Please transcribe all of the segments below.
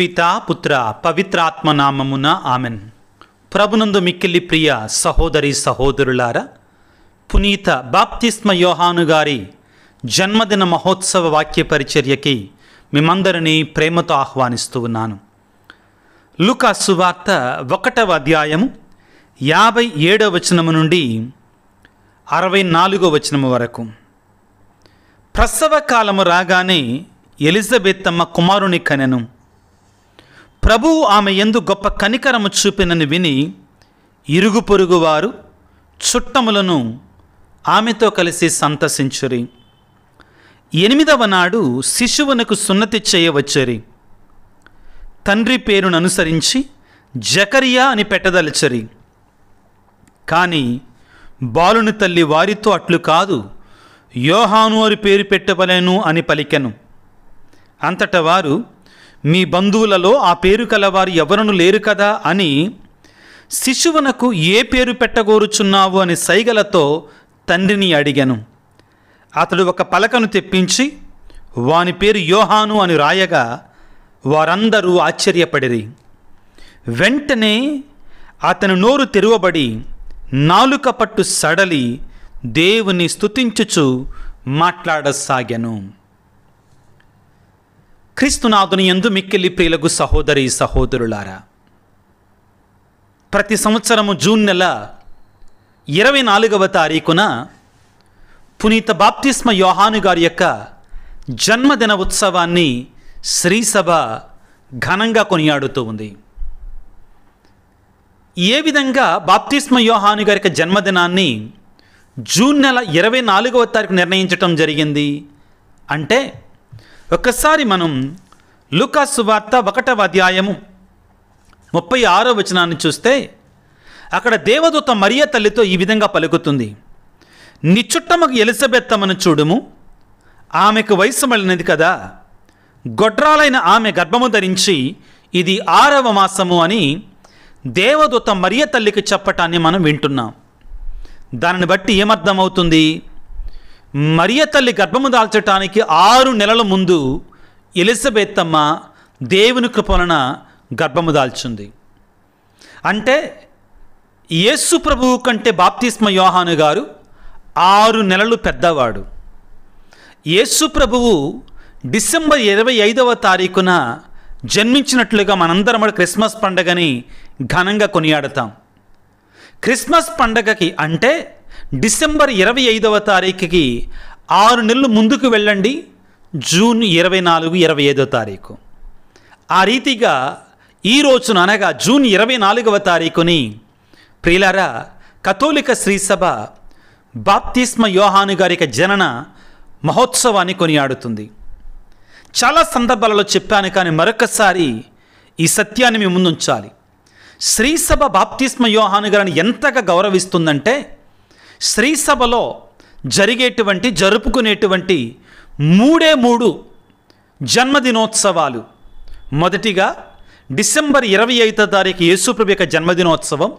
పితా పుత్ర పవిత్రాత్మ నామమున ఆమెన్ ప్రభునందు మిక్కిలి ప్రియ సహోదరి సహోదరులారా పునీత బాప్తిస్మ యోహాను గారి జన్మదిన మహోత్సవ వాక్య పరిచర్యకి మిమ్మందరినీ ప్రేమతో ఆహ్వానిస్తూ ఉన్నాను లుకా సువార్త ఒకటవ అధ్యాయము యాభై ఏడవ వచనము నుండి అరవై నాలుగో వచనము వరకు ప్రసవ కాలము రాగానే ఎలిజబెత్ తమ్మ కుమారుని కనెను ప్రభువు ఆమె ఎందు గొప్ప కనికరము చూపినని విని ఇరుగు పొరుగువారు చుట్టములను ఆమెతో కలిసి సంతసించురి ఎనిమిదవ నాడు శిశువునకు సున్నతి చేయవచ్చరి తండ్రి పేరును అనుసరించి జకరియా అని పెట్టదలచరి కానీ బాలుని తల్లి వారితో అట్లు కాదు యోహాను అని పేరు పెట్టవలేను అని పలికెను అంతట వారు మీ బంధువులలో ఆ పేరు కలవారు ఎవరను లేరు కదా అని శిశువునకు ఏ పేరు పెట్టగోరుచున్నావు అని సైగలతో తండ్రిని అడిగాను అతడు ఒక పలకను తెప్పించి వాని పేరు యోహాను అని రాయగా వారందరూ ఆశ్చర్యపడిరి వెంటనే అతని నోరు తెరువబడి నాలుక పట్టు సడలి దేవుని స్తుతించుచు మాట్లాడసాగాను క్రీస్తునాథుని ఎందు మిక్కిలి ప్రియులకు సహోదరి సహోదరులారా ప్రతి సంవత్సరము జూన్ నెల ఇరవై నాలుగవ తారీఖున పునీత బాప్తిస్మ యోహాను గారి యొక్క జన్మదిన ఉత్సవాన్ని శ్రీసభ ఘనంగా కొనియాడుతూ ఉంది ఏ విధంగా బాప్తిస్మ యోహాను గారి యొక్క జన్మదినాన్ని జూన్ నెల ఇరవై నాలుగవ తారీఖు నిర్ణయించటం జరిగింది అంటే ఒక్కసారి మనం లుకా వార్త ఒకటవ అధ్యాయము ముప్పై ఆరో వచనాన్ని చూస్తే అక్కడ దేవదూత మరియ తల్లితో ఈ విధంగా పలుకుతుంది నిచ్చుట్టమకు ఎలిజబెత్తమను చూడుము ఆమెకు వయసు మళ్ళినది కదా గొడ్రాలైన ఆమె గర్భము ధరించి ఇది ఆరవ మాసము అని దేవదూత మరియ తల్లికి చెప్పటాన్ని మనం వింటున్నాం దానిని బట్టి ఏమర్థమవుతుంది మరియ తల్లి గర్భము దాల్చటానికి ఆరు నెలల ముందు ఎలిజబెత్ అమ్మ దేవుని కృప వలన గర్భము దాల్చింది అంటే యేసు ప్రభువు కంటే బాప్తిస్మ యోహాను గారు ఆరు నెలలు పెద్దవాడు యేసు ప్రభువు డిసెంబర్ ఇరవై ఐదవ తారీఖున జన్మించినట్లుగా మనందరం క్రిస్మస్ పండగని ఘనంగా కొనియాడతాం క్రిస్మస్ పండగకి అంటే డిసెంబర్ ఇరవై ఐదవ తారీఖుకి ఆరు నెలలు ముందుకు వెళ్ళండి జూన్ ఇరవై నాలుగు ఇరవై ఐదవ తారీఖు ఆ రీతిగా ఈ రోజున అనగా జూన్ ఇరవై నాలుగవ తారీఖుని ప్రియులారా కథోలిక శ్రీసభ బాప్తిస్మ యోహాను గారికి జనన మహోత్సవాన్ని కొనియాడుతుంది చాలా సందర్భాలలో చెప్పాను కానీ మరొకసారి ఈ సత్యాన్ని మేము ముందుంచాలి శ్రీసభ బాప్తిస్మ యోహాను గారిని ఎంతగా గౌరవిస్తుందంటే స్త్రీ సభలో జరిగేటువంటి జరుపుకునేటువంటి మూడే మూడు జన్మదినోత్సవాలు మొదటిగా డిసెంబర్ ఇరవై ఐదో తారీఖు యేసుప్రభు యొక్క జన్మదినోత్సవం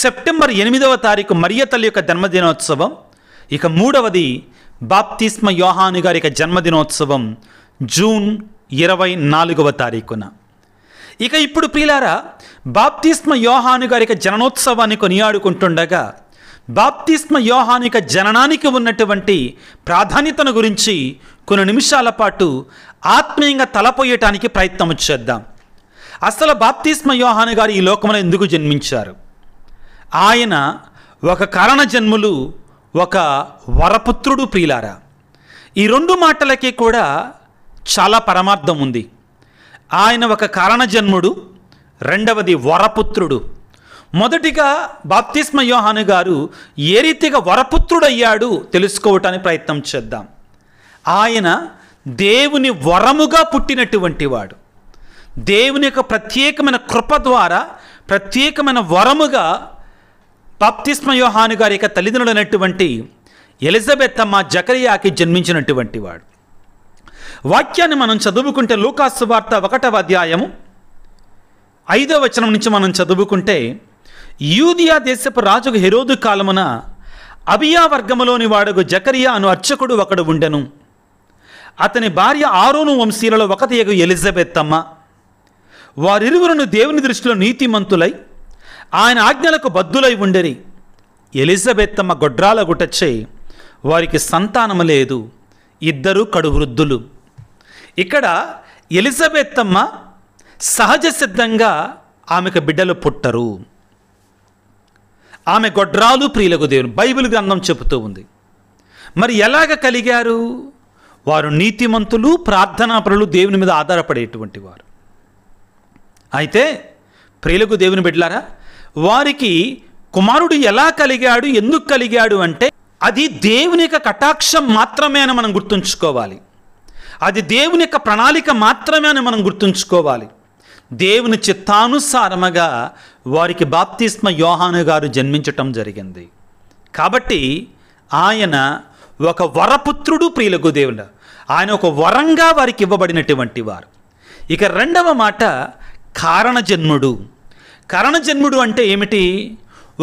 సెప్టెంబర్ ఎనిమిదవ తారీఖు మరియతల్లి యొక్క జన్మదినోత్సవం ఇక మూడవది బాప్తిస్మ యోహాను గారి యొక్క జన్మదినోత్సవం జూన్ ఇరవై నాలుగవ తారీఖున ఇక ఇప్పుడు ప్రియులారా బాప్తిస్మ యోహాను గారి యొక్క జననోత్సవాన్ని కొనియాడుకుంటుండగా బాప్తిస్మ యోహానిక జననానికి ఉన్నటువంటి ప్రాధాన్యతను గురించి కొన్ని నిమిషాల పాటు ఆత్మీయంగా తలపోయటానికి ప్రయత్నం చేద్దాం అసలు బాప్తిస్మ యోహాని గారు ఈ లోకంలో ఎందుకు జన్మించారు ఆయన ఒక కారణ జన్ములు ఒక వరపుత్రుడు ప్రియులారా ఈ రెండు మాటలకి కూడా చాలా పరమార్థం ఉంది ఆయన ఒక జన్ముడు రెండవది వరపుత్రుడు మొదటిగా బాప్తిస్మ యోహాను గారు ఏ రీతిగా వరపుత్రుడయ్యాడు తెలుసుకోవటానికి ప్రయత్నం చేద్దాం ఆయన దేవుని వరముగా పుట్టినటువంటి వాడు దేవుని యొక్క ప్రత్యేకమైన కృప ద్వారా ప్రత్యేకమైన వరముగా బాప్తిస్మ యోహాను గారి యొక్క తల్లిదండ్రులైనటువంటి ఎలిజబెత్ అమ్మ జకరియాకి జన్మించినటువంటి వాడు వాక్యాన్ని మనం చదువుకుంటే లూకాసు వార్త ఒకటవ అధ్యాయము ఐదవ వచనం నుంచి మనం చదువుకుంటే యూదియా దేశపు రాజుకు హెరోదు కాలమున అబియా వర్గములోని వాడుకు జకరియా అను అర్చకుడు ఒకడు ఉండెను అతని భార్య ఆరోను వంశీలలో తీయగు ఎలిజబెత్ అమ్మ వారిరువులను దేవుని దృష్టిలో నీతిమంతులై ఆయన ఆజ్ఞలకు బద్దులై ఉండేరి ఎలిజబెత్ అమ్మ గొడ్రాల గుటచ్చే వారికి సంతానము లేదు ఇద్దరు కడు వృద్ధులు ఇక్కడ ఎలిజబెత్ అమ్మ సహజ సిద్ధంగా ఆమెకు బిడ్డలు పుట్టరు ఆమె గొడ్రాలు ప్రియులకు దేవుని బైబిల్ గ్రంథం చెబుతూ ఉంది మరి ఎలాగ కలిగారు వారు నీతిమంతులు ప్రార్థనాపరులు దేవుని మీద ఆధారపడేటువంటి వారు అయితే ప్రియులకు దేవుని బిడ్డారా వారికి కుమారుడు ఎలా కలిగాడు ఎందుకు కలిగాడు అంటే అది దేవుని యొక్క కటాక్షం మాత్రమే అని మనం గుర్తుంచుకోవాలి అది దేవుని యొక్క ప్రణాళిక మాత్రమే అని మనం గుర్తుంచుకోవాలి దేవుని చిత్తానుసారముగా వారికి బాప్తిస్మ యోహాను గారు జన్మించటం జరిగింది కాబట్టి ఆయన ఒక వరపుత్రుడు ప్రియులకు దేవుడు ఆయన ఒక వరంగా వారికి ఇవ్వబడినటువంటి వారు ఇక రెండవ మాట కారణజన్ముడు కారణజన్ముడు అంటే ఏమిటి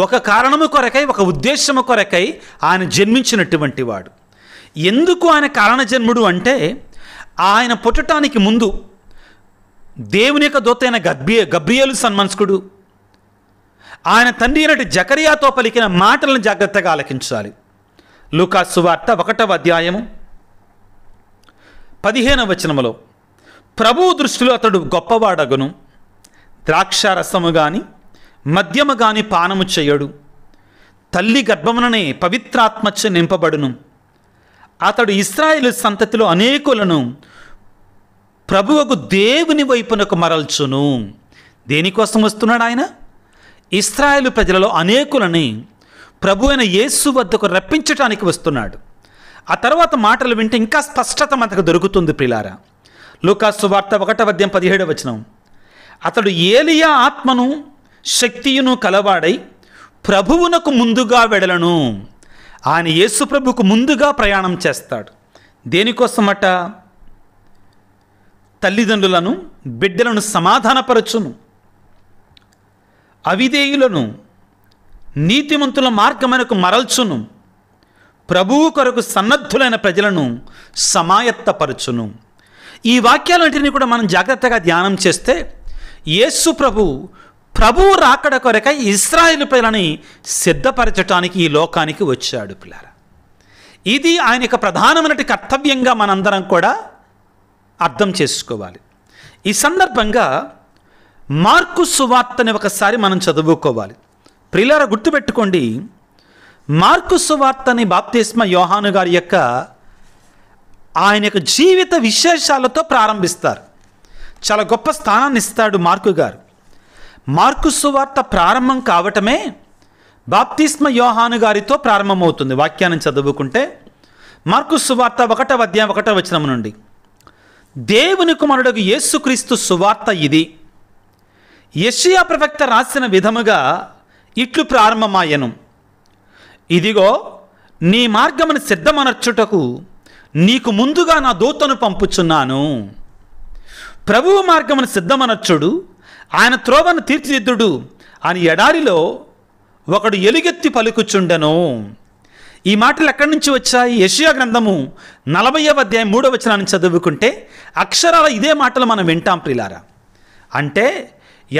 ఒక కారణము కొరకై ఒక ఉద్దేశము కొరకై ఆయన జన్మించినటువంటి వాడు ఎందుకు ఆయన కారణజన్ముడు అంటే ఆయన పుట్టడానికి ముందు దేవుని యొక్క దూత అయిన గబ్రియ గబ్రియలు సన్మన్స్కుడు ఆయన తండ్రి అయినటి జకరియాతో పలికిన మాటలను జాగ్రత్తగా ఆలకించాలి లూకా సువార్త ఒకటవ అధ్యాయము పదిహేనవ వచనములో ప్రభువు దృష్టిలో అతడు గొప్పవాడగును ద్రాక్షారసము గాని మద్యము కాని పానము చేయడు తల్లి గర్భముననే పవిత్రాత్మచ నింపబడును అతడు ఇస్రాయేల్ సంతతిలో అనేకులను ప్రభువుకు దేవుని వైపునకు మరల్చును దేనికోసం వస్తున్నాడు ఆయన ఇస్రాయేల్ ప్రజలలో అనేకులని ప్రభు అయిన యేసు వద్దకు రప్పించటానికి వస్తున్నాడు ఆ తర్వాత మాటలు వింటే ఇంకా స్పష్టత మనకు దొరుకుతుంది ప్రిలారా లూకాసు వార్త ఒకట వద్యం పదిహేడవ వచనం అతడు ఏలియా ఆత్మను శక్తియును కలవాడై ప్రభువునకు ముందుగా వెడలను ఆయన యేసు ప్రభుకు ముందుగా ప్రయాణం చేస్తాడు దేనికోసమట తల్లిదండ్రులను బిడ్డలను సమాధానపరచును అవిధేయులను నీతిమంతుల మార్గమనకు మరల్చును ప్రభువు కొరకు సన్నద్ధులైన ప్రజలను సమాయత్తపరచును ఈ వాక్యాలన్నింటినీ కూడా మనం జాగ్రత్తగా ధ్యానం చేస్తే యేసు ప్రభు ప్రభువు రాకడ కొరక ఇస్రాయిల్ పిల్లని సిద్ధపరచడానికి ఈ లోకానికి వచ్చాడు పిల్లర ఇది ఆయన యొక్క ప్రధానమైన కర్తవ్యంగా మనందరం కూడా అర్థం చేసుకోవాలి ఈ సందర్భంగా మార్కు సువార్తని ఒకసారి మనం చదువుకోవాలి ప్రిలార గుర్తుపెట్టుకోండి మార్కు సువార్తని బాప్తిస్మ యోహాను గారి యొక్క ఆయన యొక్క జీవిత విశేషాలతో ప్రారంభిస్తారు చాలా గొప్ప స్థానాన్ని ఇస్తాడు మార్కు గారు మార్కు సువార్త ప్రారంభం కావటమే బాప్తిస్మ యోహాను గారితో ప్రారంభమవుతుంది వాక్యాన్ని చదువుకుంటే మార్కు సువార్త ఒకటో అధ్యాయం ఒకటవ వచనం నుండి దేవుని కుమారుడుకు యేసుక్రీస్తు సువార్త ఇది యషియా ప్రవక్త రాసిన విధముగా ఇట్లు ప్రారంభమాయను ఇదిగో నీ మార్గమును సిద్ధమనర్చుటకు నీకు ముందుగా నా దూతను పంపుచున్నాను ప్రభువు మార్గమును సిద్ధమనర్చుడు ఆయన త్రోవను తీర్చిదిద్దుడు అని ఎడారిలో ఒకడు ఎలుగెత్తి పలుకుచుండెను ఈ మాటలు ఎక్కడి నుంచి వచ్చాయి యషియా గ్రంథము నలభైవ అధ్యాయం మూడవ వచనాన్ని చదువుకుంటే అక్షరాల ఇదే మాటలు మనం వింటాం ప్రిలారా అంటే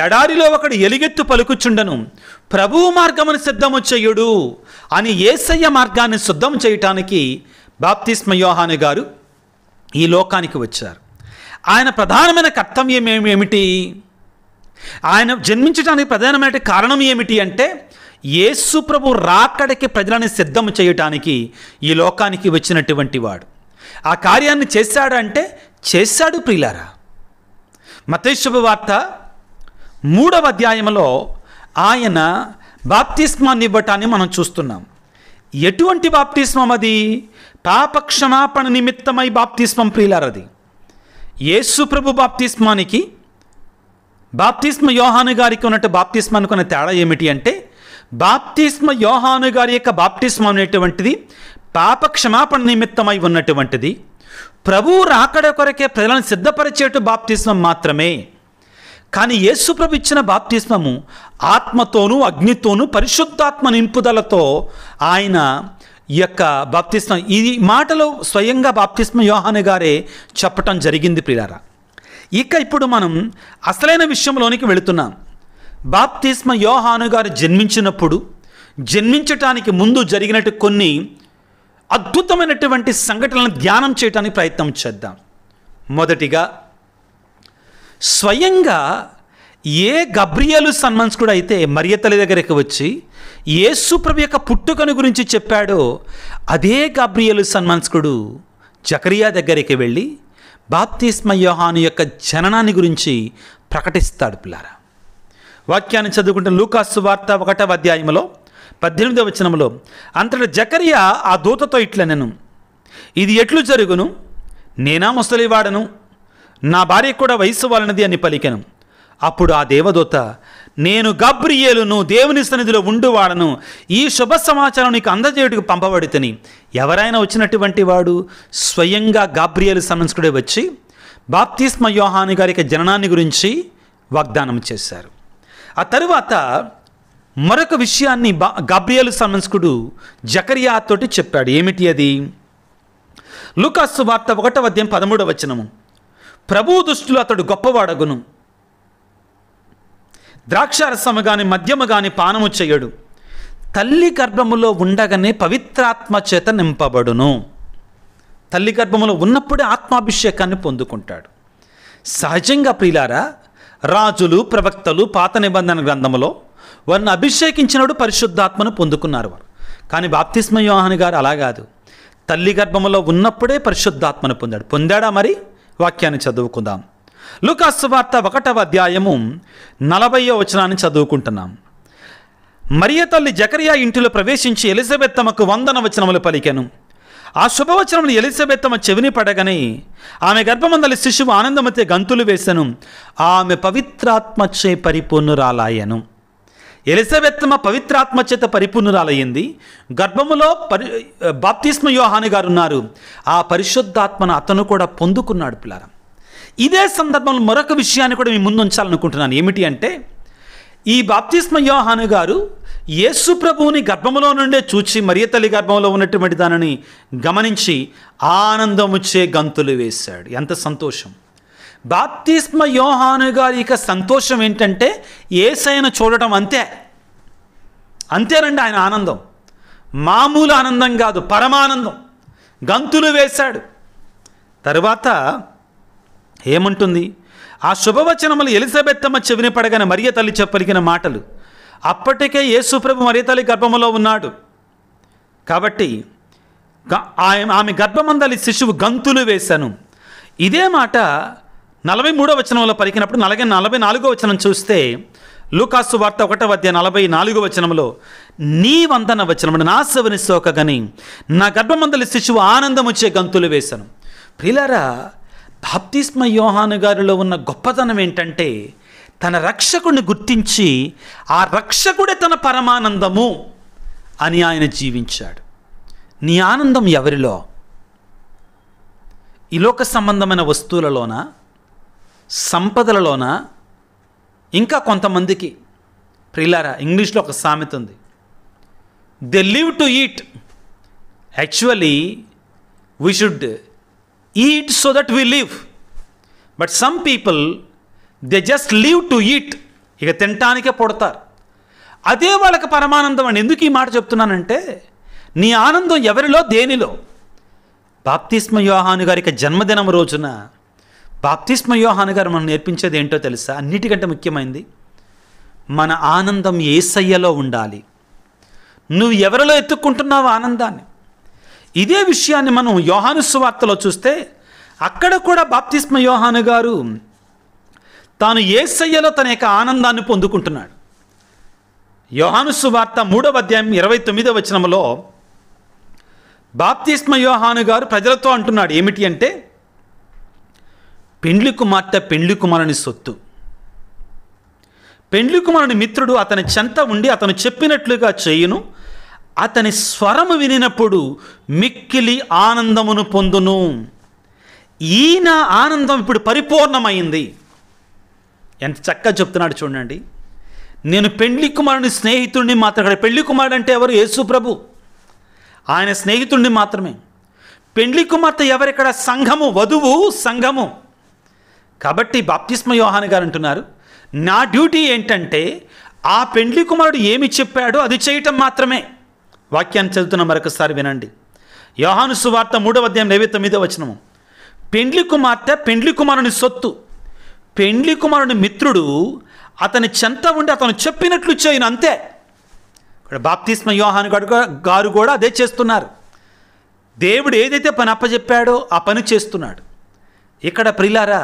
ఎడారిలో ఒకడు ఎలిగెత్తు పలుకుచుండను ప్రభువు మార్గమును సిద్ధము చేయుడు అని ఏసయ్య మార్గాన్ని సిద్ధం చేయటానికి బాప్తిస్మ యోహాని గారు ఈ లోకానికి వచ్చారు ఆయన ప్రధానమైన కర్తవ్యం ఏమిటి ఆయన జన్మించడానికి ప్రధానమైన కారణం ఏమిటి అంటే యేసు ప్రభు రాకడికి ప్రజలను సిద్ధం చేయటానికి ఈ లోకానికి వచ్చినటువంటి వాడు ఆ కార్యాన్ని చేశాడంటే చేశాడు ప్రియులారా మతేశ్వభ వార్త మూడవ అధ్యాయంలో ఆయన బాప్తిస్మాన్ని ఇవ్వటాన్ని మనం చూస్తున్నాం ఎటువంటి బాప్తిస్మం అది పాప నిమిత్తమై బాప్తిస్మం ప్రియులారది యేసు ప్రభు బాప్తిస్మానికి బాప్తిస్మ యోహాను గారికి ఉన్నట్టు బాప్తిస్మానికి ఉన్న తేడా ఏమిటి అంటే బాప్తిస్మ యోహాను గారి యొక్క బాప్తిస్మ అనేటువంటిది పాప క్షమాపణ నిమిత్తమై ఉన్నటువంటిది ప్రభువు రాకడ కొరకే ప్రజలను సిద్ధపరిచేటు బాప్తిస్మం మాత్రమే కానీ యేసుప్రభు ఇచ్చిన బాప్తిస్మము ఆత్మతోనూ అగ్నితోనూ పరిశుద్ధాత్మ నింపుదలతో ఆయన యొక్క బాప్తిస్మం ఈ మాటలో స్వయంగా బాప్తిస్మ యోహాను గారే చెప్పటం జరిగింది ప్రియారా ఇక ఇప్పుడు మనం అసలైన విషయంలోనికి వెళుతున్నాం బాప్తిస్మ యోహాను గారు జన్మించినప్పుడు జన్మించటానికి ముందు జరిగినట్టు కొన్ని అద్భుతమైనటువంటి సంఘటనలను ధ్యానం చేయడానికి ప్రయత్నం చేద్దాం మొదటిగా స్వయంగా ఏ గబ్రియలు సన్మన్స్ కూడా అయితే మర్యతల దగ్గరికి వచ్చి ఏసుప్రభు యొక్క పుట్టుకను గురించి చెప్పాడో అదే గబ్రియలు సన్మన్స్కుడు జకరియా దగ్గరికి వెళ్ళి బాప్తిస్మ యోహాను యొక్క జననాన్ని గురించి ప్రకటిస్తాడు పిల్లారా వాక్యాన్ని చదువుకుంటే లూకాసు వార్త ఒకటవ అధ్యాయంలో పద్దెనిమిదవ వచనంలో అంతటి జకరియ ఆ దూతతో ఇట్ల నేను ఇది ఎట్లు జరుగును నేనా ముసలివాడను నా భార్య కూడా వయస్సు వాళ్ళనది అని పలికెను అప్పుడు ఆ దేవదూత నేను గబ్రియేలును దేవుని సన్నిధిలో ఉండువాడను ఈ శుభ సమాచారం నీకు అందజేయుడికి పంపబడితని ఎవరైనా వచ్చినటువంటి వాడు స్వయంగా గాబ్రియేలు సమన్స్కుడే వచ్చి బాప్తిస్మ యోహాని గారి జననాన్ని గురించి వాగ్దానం చేశారు ఆ తరువాత మరొక విషయాన్ని బా గబ్రియలు సమన్స్కుడు జకరియాతోటి చెప్పాడు ఏమిటి అది లూకాసు వార్త ఒకటవ అధ్యాయం పదమూడవ వచనము ప్రభు దృష్టిలో అతడు గొప్పవాడగును ద్రాక్షారసము గాని మద్యము గాని పానము చేయడు తల్లి గర్భములో ఉండగానే పవిత్రాత్మ చేత నింపబడును తల్లి గర్భములో ఉన్నప్పుడే ఆత్మాభిషేకాన్ని పొందుకుంటాడు సహజంగా ప్రియులారా రాజులు ప్రవక్తలు పాత నిబంధన గ్రంథంలో వారిని అభిషేకించినప్పుడు పరిశుద్ధాత్మను పొందుకున్నారు వారు కానీ బాప్తిస్మ యోహాన్ గారు అలా కాదు తల్లి గర్భంలో ఉన్నప్పుడే పరిశుద్ధాత్మను పొందాడు పొందాడా మరి వాక్యాన్ని చదువుకుందాం లుకాసు వార్త ఒకటవ అధ్యాయము నలభయో వచనాన్ని చదువుకుంటున్నాం మరియ తల్లి జకరియా ఇంటిలో ప్రవేశించి ఎలిజబెత్ తమకు వందన వచనములు పలికెను ఆ శుభవచనములు ఎలిజబెత్ తమ చెవిని పడగని ఆమె గర్భమందలి శిశువు ఆనందమతి గంతులు వేసెను ఆమె పవిత్రాత్మచే పరిపూర్ణురాలాయను ఎలిజబెత్ తమ పవిత్రాత్మచేత పరిపూర్ణురాలయ్యింది గర్భములో పరి బాప్తిస్మ యోహాని గారు ఉన్నారు ఆ పరిశుద్ధాత్మను అతను కూడా పొందుకున్నాడు పిల్లారా ఇదే సందర్భంలో మరొక విషయాన్ని కూడా మీ ముందు ఉంచాలనుకుంటున్నాను ఏమిటి అంటే ఈ బాప్తిస్మ యోహాను గారు యేసు ప్రభువుని గర్భంలో నుండే చూచి మరియ తల్లి గర్భంలో ఉన్నటువంటి దానిని గమనించి ఆనందముచ్చే గంతులు వేశాడు ఎంత సంతోషం బాప్తిస్మ యోహాను గారి యొక్క సంతోషం ఏంటంటే ఏసైన చూడటం అంతే అంతేనండి ఆయన ఆనందం మామూలు ఆనందం కాదు పరమానందం గంతులు వేశాడు తరువాత ఏముంటుంది ఆ శుభవచనములు ఎలిజబెత్తమ్మ చెవిని పడగానే మరియ తల్లి చెప్పలిగిన మాటలు అప్పటికే యేసుప్రభు మరితల్లి గర్భములో ఉన్నాడు కాబట్టి ఆమె గర్భమందలి శిశువు గంతులు వేశాను ఇదే మాట నలభై మూడో వచనంలో పలికినప్పుడు నలభై నలభై నాలుగో వచనం చూస్తే లూకాసు వార్త ఒకటో అధ్యాయ నలభై నాలుగో వచనంలో నీ వందన వచనం నా శోక గని నా గర్భమందలి శిశువు ఆనందముచ్చే గంతులు వేశాను ప్రిలారా బాప్తిస్మ యోహాను గారిలో ఉన్న గొప్పతనం ఏంటంటే తన రక్షకుడిని గుర్తించి ఆ రక్షకుడే తన పరమానందము అని ఆయన జీవించాడు నీ ఆనందం ఎవరిలో ఇలోక సంబంధమైన వస్తువులలోన సంపదలలోన ఇంకా కొంతమందికి ప్రిలారా ఇంగ్లీష్లో ఒక సామెత ఉంది they live to eat actually we should eat so that we live but some people they just leave to eat ఇక తినటానికే పుడతారు అదే వాళ్ళకి పరమానందం అని ఎందుకు ఈ మాట చెప్తున్నానంటే నీ ఆనందం ఎవరిలో దేనిలో బాప్తిస్మ యోహాను గారికి జన్మదినం రోజున బాప్తిస్మ యోహాను గారు మనం నేర్పించేది ఏంటో తెలుసా అన్నిటికంటే ముఖ్యమైనది మన ఆనందం ఏ సయ్యలో ఉండాలి నువ్వు ఎవరిలో ఎత్తుక్కుంటున్నావు ఆనందాన్ని ఇదే విషయాన్ని మనం యోహాను సువార్తలో చూస్తే అక్కడ కూడా బాప్తిస్మ యోహాను గారు తాను ఏసయ్యలో తన యొక్క ఆనందాన్ని పొందుకుంటున్నాడు యోహానుసు వార్త మూడవ అధ్యాయం ఇరవై తొమ్మిదవ వచనంలో బాప్తిస్మ యోహాను గారు ప్రజలతో అంటున్నాడు ఏమిటి అంటే పెండ్లి కుమార్తె పెండ్లి కుమారుని సొత్తు పెండ్లి కుమారుని మిత్రుడు అతని చెంత ఉండి అతను చెప్పినట్లుగా చేయును అతని స్వరము వినినప్పుడు మిక్కిలి ఆనందమును పొందును ఈయన ఆనందం ఇప్పుడు పరిపూర్ణమైంది ఎంత చక్కగా చెప్తున్నాడు చూడండి నేను పెళ్లి కుమారుని స్నేహితుడిని మాత్రమే పెళ్లి కుమారుడు అంటే ఎవరు యేసు ప్రభు ఆయన స్నేహితుడిని మాత్రమే పెండ్లి కుమార్తె ఎవరిక్కడ సంఘము వధువు సంఘము కాబట్టి బాప్తిస్మ యోహాన్ గారు అంటున్నారు నా డ్యూటీ ఏంటంటే ఆ పెండ్లి కుమారుడు ఏమి చెప్పాడో అది చేయటం మాత్రమే వాక్యాన్ని చదువుతున్న మరొకసారి వినండి యోహాను సువార్త మూడవ అధ్యాయం నైవేద్యం మీద వచనము పెండ్లి కుమార్తె పెండ్లి కుమారుని సొత్తు పెండ్లి కుమారుని మిత్రుడు అతని చెంత ఉండి అతను చెప్పినట్లు చేయను అంతే ఇక్కడ బాప్తిస్మ యోహాను గారు కూడా అదే చేస్తున్నారు దేవుడు ఏదైతే పని అప్పచెప్పాడో ఆ పని చేస్తున్నాడు ఇక్కడ ప్రిలారా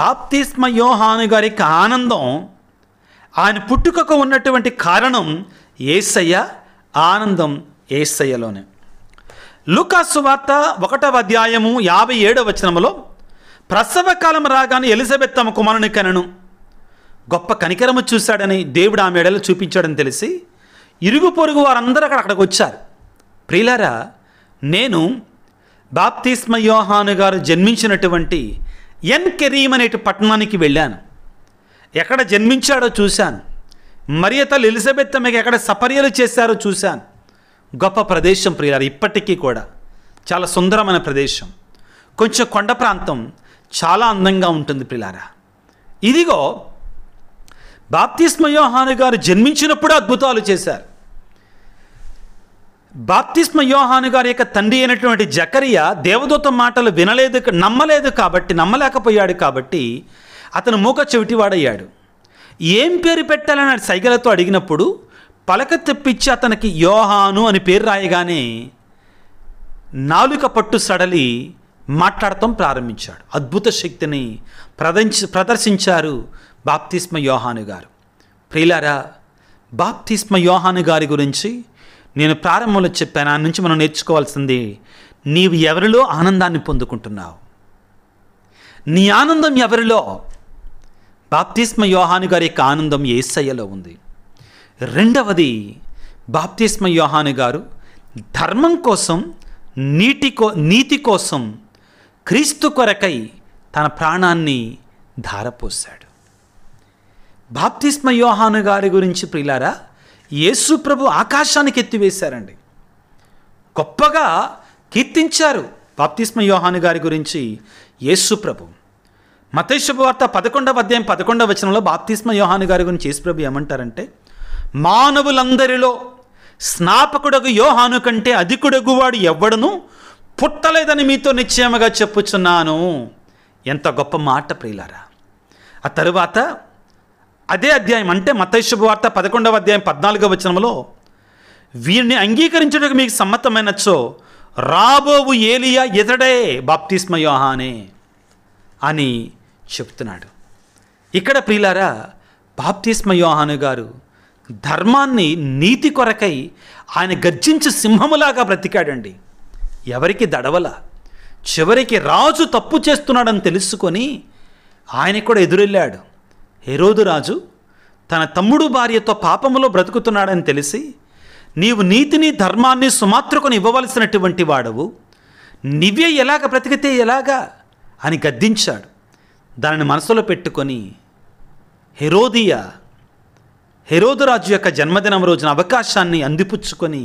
బాప్తిస్మ యోహాను గారికి ఆనందం ఆయన పుట్టుకకు ఉన్నటువంటి కారణం ఏసయ్య ఆనందం ఏసయ్యలోనే లుకాసు వార్త ఒకటవ అధ్యాయము యాభై ఏడవ వచనములో ప్రసవకాలం రాగానే ఎలిజబెత్ తమ కుమారుని కనను గొప్ప కనికరము చూశాడని దేవుడు ఆమె ఎడలు చూపించాడని తెలిసి ఇరుగు పొరుగు వారందరూ అక్కడ అక్కడికి వచ్చారు ప్రియులారా నేను బాప్తిస్మ యోహాను గారు జన్మించినటువంటి ఎన్ కెరీమ్ అనే పట్టణానికి వెళ్ళాను ఎక్కడ జన్మించాడో చూశాను మరియ తల్లి ఎలిజబెత్ మీకు ఎక్కడ సపర్యలు చేశారో చూశాను గొప్ప ప్రదేశం ప్రియులారా ఇప్పటికీ కూడా చాలా సుందరమైన ప్రదేశం కొంచెం కొండ ప్రాంతం చాలా అందంగా ఉంటుంది పిల్లారా ఇదిగో యోహాను గారు జన్మించినప్పుడు అద్భుతాలు చేశారు బాప్తిస్మ యోహాను గారి యొక్క తండ్రి అయినటువంటి జకరియా దేవదూత మాటలు వినలేదు నమ్మలేదు కాబట్టి నమ్మలేకపోయాడు కాబట్టి అతను మూక చెవిటివాడయ్యాడు ఏం పేరు పెట్టాలని సైగలతో అడిగినప్పుడు పలక తెప్పించి అతనికి యోహాను అని పేరు రాయగానే నాలుక పట్టు సడలి మాట్లాడటం ప్రారంభించాడు అద్భుత శక్తిని ప్రదర్శ ప్రదర్శించారు బాప్తిస్మ యోహాను గారు ప్రియులారా బాప్తిస్మ యోహాను గారి గురించి నేను ప్రారంభంలో చెప్పాను ఆ నుంచి మనం నేర్చుకోవాల్సింది నీవు ఎవరిలో ఆనందాన్ని పొందుకుంటున్నావు నీ ఆనందం ఎవరిలో బాప్తిస్మ యోహాను గారి యొక్క ఆనందం ఏసయ్యలో ఉంది రెండవది బాప్తిస్మ యోహాను గారు ధర్మం కోసం నీటి కో నీతి కోసం క్రీస్తు కొరకై తన ప్రాణాన్ని ధారపోశాడు బాప్తిస్మ యోహాను గారి గురించి ప్రిలారా యేసు ప్రభు ఆకాశానికి ఎత్తివేశారండి గొప్పగా కీర్తించారు బాప్తిస్మ యోహాను గారి గురించి యేసు ప్రభు వార్త పదకొండవ అధ్యాయం పదకొండవ వచనంలో బాప్తిస్మ యోహాను గారి గురించి యేసు ప్రభు ఏమంటారంటే మానవులందరిలో స్నాపకుడగు యోహాను కంటే అధికుడగువాడు ఎవ్వడను పుట్టలేదని మీతో నిశ్చయముగా చెప్పుచున్నాను ఎంత గొప్ప మాట ప్రియులారా ఆ తరువాత అదే అధ్యాయం అంటే మతైశుభవార్త పదకొండవ అధ్యాయం పద్నాలుగవ వచనంలో వీరిని అంగీకరించడానికి మీకు సమ్మతమైనచ్చో రాబోవు ఏలియా ఎదడే బాప్తిస్మ యోహానే అని చెప్తున్నాడు ఇక్కడ ప్రియులారా బాప్తిస్మ యోహాను గారు ధర్మాన్ని నీతి కొరకై ఆయన గర్జించి సింహములాగా బ్రతికాడండి ఎవరికి దడవల చివరికి రాజు తప్పు చేస్తున్నాడని తెలుసుకొని ఆయన కూడా ఎదురెళ్ళాడు హెరోదు రాజు తన తమ్ముడు భార్యతో పాపములో బ్రతుకుతున్నాడని తెలిసి నీవు నీతిని ధర్మాన్ని సుమాత్రకుని ఇవ్వవలసినటువంటి వాడవు నివ్వే ఎలాగ బ్రతికితే ఎలాగా అని గద్దించాడు దానిని మనసులో పెట్టుకొని హెరోదియా రాజు యొక్క జన్మదినం రోజున అవకాశాన్ని అందిపుచ్చుకొని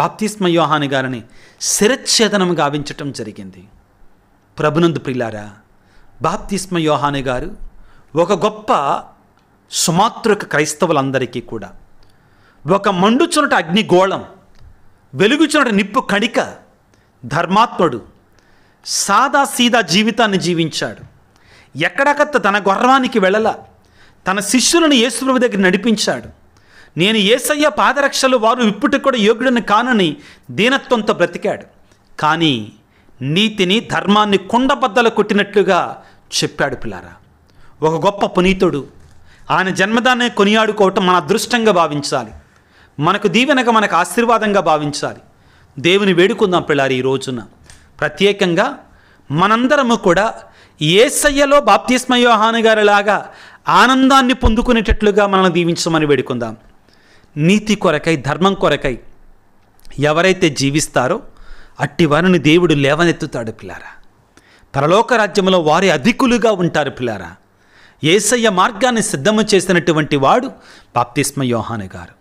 బాప్తిస్మ యోహాని గారిని శిరచ్ఛేదనం గావించటం జరిగింది ప్రభునందు ప్రిలారా బాప్తిస్మ యోహాని గారు ఒక గొప్ప సుమాతృక క్రైస్తవులందరికీ కూడా ఒక మండుచునట అగ్నిగోళం వెలుగుచునట నిప్పు కణిక ధర్మాత్ముడు సాదా సీదా జీవితాన్ని జీవించాడు ఎక్కడకత్త తన గుర్రానికి వెళ్ళల తన శిష్యులను యేసుప్రభు దగ్గర నడిపించాడు నేను ఏసయ్య పాదరక్షలు వారు ఇప్పటికి కూడా యోగ్యుడిని కానని దీనత్వంతో బ్రతికాడు కానీ నీతిని ధర్మాన్ని కుండబద్దలు కొట్టినట్లుగా చెప్పాడు పిల్లారా ఒక గొప్ప పునీతుడు ఆయన జన్మదాన్ని కొనియాడుకోవటం మన అదృష్టంగా భావించాలి మనకు దీవెనగా మనకు ఆశీర్వాదంగా భావించాలి దేవుని వేడుకుందాం పిల్లారు ఈ రోజున ప్రత్యేకంగా మనందరము కూడా ఏసయ్యలో బాప్తిస్మయోహాను గారిలాగా ఆనందాన్ని పొందుకునేటట్లుగా మనల్ని దీవించమని వేడుకుందాం నీతి కొరకై ధర్మం కొరకై ఎవరైతే జీవిస్తారో అట్టి వారిని దేవుడు లేవనెత్తుతాడు పిల్లారా పరలోక రాజ్యంలో వారి అధికులుగా ఉంటారు పిల్లారా ఏసయ్య మార్గాన్ని సిద్ధము చేసినటువంటి వాడు బాప్తిస్మ యోహాని గారు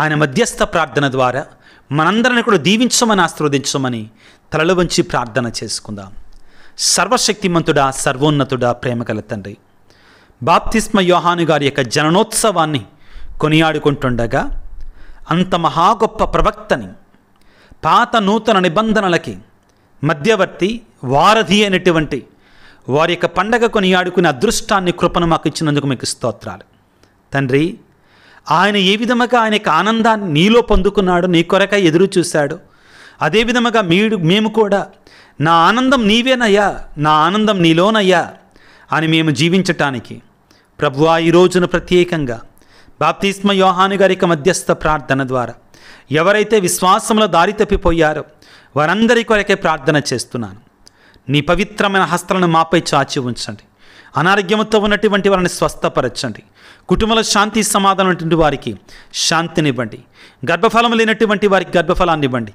ఆయన మధ్యస్థ ప్రార్థన ద్వారా మనందరిని కూడా దీవించమని ఆశ్రవదించమని తలలు వంచి ప్రార్థన చేసుకుందాం సర్వశక్తిమంతుడా సర్వోన్నతుడా ప్రేమగల తండ్రి బాప్తిస్మ యోహాను గారి యొక్క జననోత్సవాన్ని కొనియాడుకుంటుండగా అంత మహా గొప్ప ప్రవక్తని పాత నూతన నిబంధనలకి మధ్యవర్తి వారధి అనేటువంటి వారి యొక్క పండగ కొనియాడుకునే అదృష్టాన్ని కృపను మాకు ఇచ్చినందుకు మీకు స్తోత్రాలు తండ్రి ఆయన ఏ విధముగా ఆయన యొక్క ఆనందాన్ని నీలో పొందుకున్నాడు నీ కొరక ఎదురు చూశాడు అదే విధముగా మీడు మేము కూడా నా ఆనందం నీవేనయ్యా నా ఆనందం నీలోనయ్యా అని మేము జీవించటానికి ప్రభువా ఈ రోజున ప్రత్యేకంగా బాప్తిస్మ యోహాను గారికి మధ్యస్థ ప్రార్థన ద్వారా ఎవరైతే విశ్వాసంలో దారి తప్పిపోయారో వారందరి కొరకే ప్రార్థన చేస్తున్నాను నీ పవిత్రమైన హస్తలను మాపై చాచి ఉంచండి అనారోగ్యంతో ఉన్నటువంటి వారిని స్వస్థపరచండి కుటుంబంలో శాంతి సమాధానం వారికి శాంతినివ్వండి గర్భఫలం లేనటువంటి వారికి గర్భఫలాన్ని ఇవ్వండి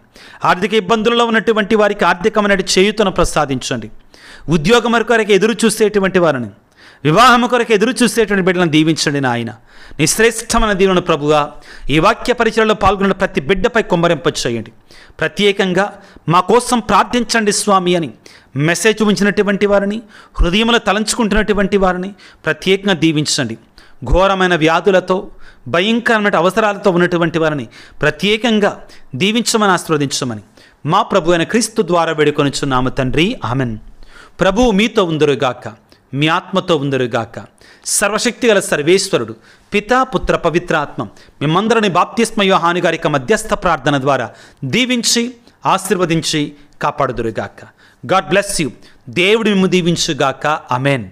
ఆర్థిక ఇబ్బందులలో ఉన్నటువంటి వారికి ఆర్థికమైన చేయుతను ప్రసాదించండి ఉద్యోగం వరకు ఎదురు చూసేటువంటి వారిని వివాహము కొరకు ఎదురు చూసేటువంటి బిడ్డలను దీవించండి నాయన నీ శ్రేష్టమైన దీవులను ప్రభుగా ఈ వాక్య పరిచయలో పాల్గొన్న ప్రతి బిడ్డపై కొమ్మరింప చేయండి ప్రత్యేకంగా మా కోసం ప్రార్థించండి స్వామి అని మెసేజ్ ఉంచినటువంటి వారిని హృదయములు తలంచుకుంటున్నటువంటి వారిని ప్రత్యేకంగా దీవించండి ఘోరమైన వ్యాధులతో భయంకరమైన అవసరాలతో ఉన్నటువంటి వారిని ప్రత్యేకంగా దీవించమని ఆశీర్వదించమని మా ప్రభు అయిన క్రీస్తు ద్వారా వేడుకొనిచున్నాము తండ్రి ఆమెన్ ప్రభువు మీతో ఉందరుగాక మీ ఆత్మతో ఉందరుగాక సర్వశక్తి గల సర్వేశ్వరుడు పితా పుత్ర పవిత్రాత్మ మిమ్మందరిని బాప్తిస్మ యోహాని గారి మధ్యస్థ ప్రార్థన ద్వారా దీవించి ఆశీర్వదించి కాపాడుదురుగాక గాడ్ బ్లెస్ యూ దేవుడు మిమ్ము దీవించుగాక అమెన్